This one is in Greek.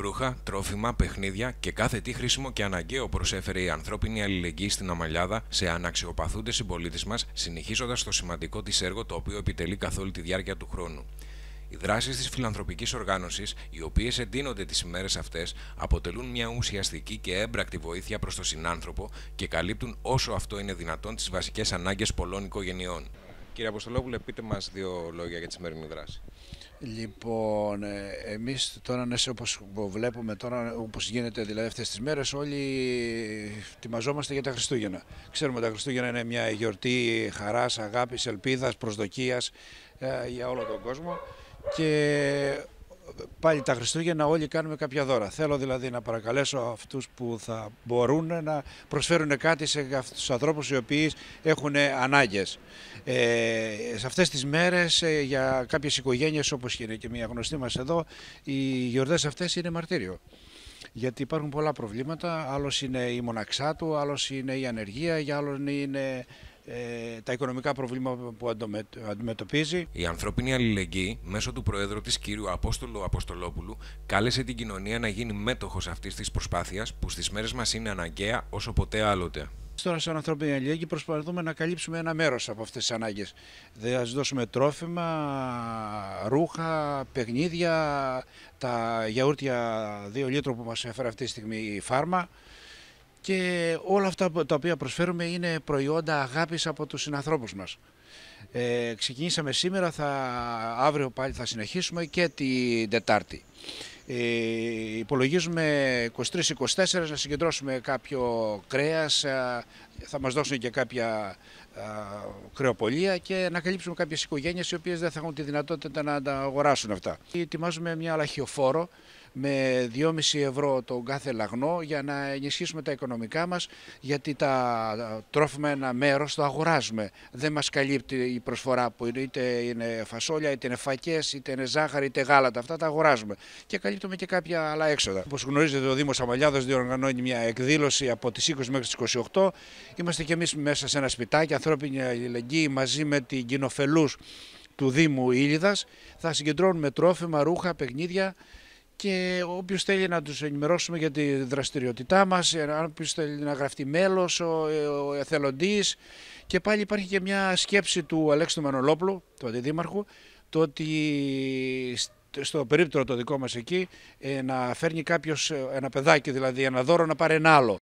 Ρούχα, τρόφιμα, παιχνίδια και κάθε τι χρήσιμο και αναγκαίο προσέφερε η ανθρώπινη αλληλεγγύη στην Αμαλιάδα σε αναξιοπαθούντες συμπολίτες μας, συνεχίζοντας το σημαντικό της έργο το οποίο επιτελεί καθ' όλη τη διάρκεια του χρόνου. Οι δράσεις της φιλανθρωπικής οργάνωσης, οι οποίες εντείνονται τις ημέρες αυτές, αποτελούν μια ουσιαστική και έμπρακτη βοήθεια προς τον συνάνθρωπο και καλύπτουν όσο αυτό είναι δυνατόν τις βασικές ανάγκες πολλών οικογενειών. Κύριε Αποστολόπουλε, πείτε μας δύο λόγια για τη σημερινή δράση. Λοιπόν, ε, εμείς τώρα ναι, όπως βλέπουμε τώρα, όπως γίνεται δηλαδή αυτές τις μέρες, όλοι ετοιμαζόμαστε για τα Χριστούγεννα. Ξέρουμε ότι τα Χριστούγεννα είναι μια γιορτή χαράς, αγάπης, ελπίδας, προσδοκίας ε, για όλο τον κόσμο και πάλι τα Χριστούγεννα όλοι κάνουμε κάποια δώρα. Θέλω δηλαδή να παρακαλέσω αυτούς που θα μπορούν να προσφέρουν κάτι σε αυτούς τους ανθρώπους οι οποίοι έχουν ανάγκες. Ε, σε αυτές τις μέρες ε, για κάποιες οικογένειες όπως είναι και μια γνωστή μας εδώ, οι γιορτές αυτές είναι μαρτύριο γιατί υπάρχουν πολλά προβλήματα. άλλος είναι η μοναξά του, άλλος είναι η ανεργία, για άλλον είναι ε, τα οικονομικά προβλήματα που αντιμετωπίζει. Η ανθρώπινη αλληλεγγύη μέσω του Προέδρου της κύριου Απόστολου Αποστολόπουλου κάλεσε την κοινωνία να γίνει μέτοχος αυτής της προσπάθειας που στις μέρες μας είναι αναγκαία όσο ποτέ άλλοτε. Τώρα, σαν ανθρώπινη αλληλεγγύη, προσπαθούμε να καλύψουμε ένα μέρος από αυτές τις ανάγκες. Δηλαδή, σα δώσουμε τρόφιμα, ρούχα, παιχνίδια, τα γιαούρτια 2 λίτρο που μας έφερε αυτή τη στιγμή η φάρμα και όλα αυτά τα οποία προσφέρουμε είναι προϊόντα αγάπης από τους συνανθρώπους μας. Ε, ξεκινήσαμε σήμερα, θα, αύριο πάλι θα συνεχίσουμε και την Τετάρτη. Ε, υπολογίζουμε 23-24 να συγκεντρώσουμε κάποιο κρέας, ε, θα μας δώσουν και κάποια ε, κρεοπολία και να καλύψουμε κάποιες οικογένειες οι οποίες δεν θα έχουν τη δυνατότητα να τα αγοράσουν αυτά. Ετοιμάζουμε μια λαχιοφόρο με 2,5 ευρώ τον κάθε λαγνό για να ενισχύσουμε τα οικονομικά μας γιατί τα τρόφιμα ένα μέρος το αγοράζουμε. Δεν μας καλύπτει η προσφορά που είναι είτε είναι φασόλια, είτε είναι φακές, είτε είναι ζάχαρη, είτε γάλατα. Αυτά τα αγοράζουμε και καλύπτουμε και κάποια άλλα έξοδα. Όπως γνωρίζετε ο Δήμος Αμαλιάδος διοργανώνει μια εκδήλωση από τις 20 μέχρι τις 28. Είμαστε και εμείς μέσα σε ένα σπιτάκι ανθρώπινη αλληλεγγύη μαζί με την κοινοφελούς του Δήμου Ήλιδας. Θα συγκεντρώνουμε τρόφιμα, ρούχα, παιχνίδια και όποιος θέλει να τους ενημερώσουμε για τη δραστηριότητά μας, αν όποιος θέλει να γραφτεί μέλος, ο, ο Και πάλι υπάρχει και μια σκέψη του Αλέξη του Μανολόπουλου, του Αντιδήμαρχου, το ότι στο περίπτωρο το δικό μας εκεί ε, να φέρνει κάποιος ε, ένα παιδάκι δηλαδή ένα δώρο να πάρει ένα άλλο.